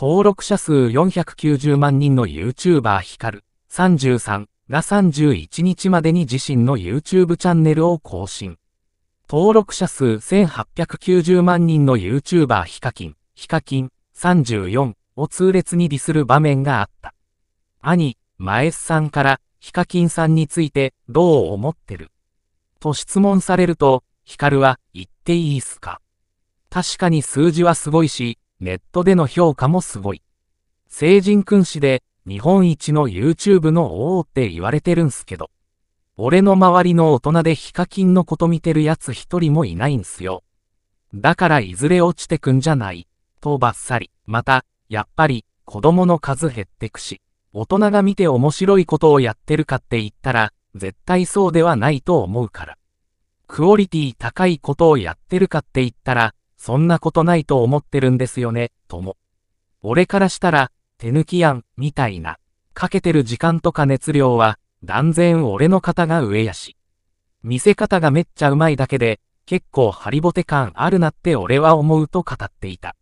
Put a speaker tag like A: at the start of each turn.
A: 登録者数490万人の YouTuber ヒカル33が31日までに自身の YouTube チャンネルを更新。登録者数1890万人の YouTuber ヒカキン、ヒカキン34を痛烈にディスる場面があった。兄、前さんからヒカキンさんについてどう思ってると質問されると、ヒカルは言っていいすか確かに数字はすごいし、ネットでの評価もすごい。成人君子で、日本一の YouTube の王って言われてるんすけど。俺の周りの大人でヒカキンのこと見てるやつ一人もいないんすよ。だからいずれ落ちてくんじゃない、とばっさり。また、やっぱり、子供の数減ってくし、大人が見て面白いことをやってるかって言ったら、絶対そうではないと思うから。クオリティ高いことをやってるかって言ったら、そんなことないと思ってるんですよね、とも。俺からしたら、手抜きやん、みたいな。かけてる時間とか熱量は、断然俺の方が上やし。見せ方がめっちゃうまいだけで、結構ハリボテ感あるなって俺は思うと語っていた。